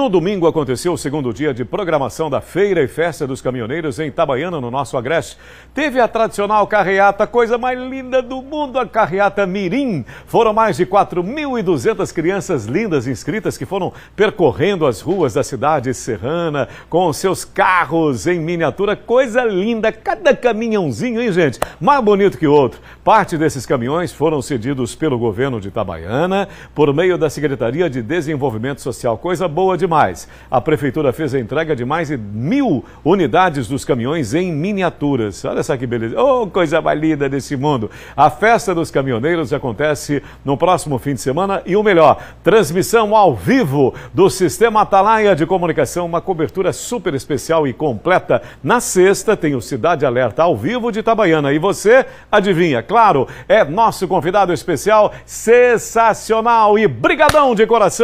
No domingo aconteceu o segundo dia de programação da Feira e Festa dos Caminhoneiros em Itabaiana, no nosso Agreste. Teve a tradicional carreata, coisa mais linda do mundo, a carreata Mirim. Foram mais de 4.200 crianças lindas inscritas que foram percorrendo as ruas da cidade serrana com seus carros em miniatura. Coisa linda, cada caminhãozinho, hein, gente? Mais bonito que outro. Parte desses caminhões foram cedidos pelo governo de Itabaiana por meio da Secretaria de Desenvolvimento Social. Coisa boa de demais. A prefeitura fez a entrega de mais de mil unidades dos caminhões em miniaturas. Olha só que beleza. Oh, coisa valida desse mundo. A festa dos caminhoneiros acontece no próximo fim de semana e o melhor, transmissão ao vivo do Sistema Atalaia de Comunicação, uma cobertura super especial e completa. Na sexta tem o Cidade Alerta ao vivo de Itabaiana. E você, adivinha, claro, é nosso convidado especial, sensacional e brigadão de coração.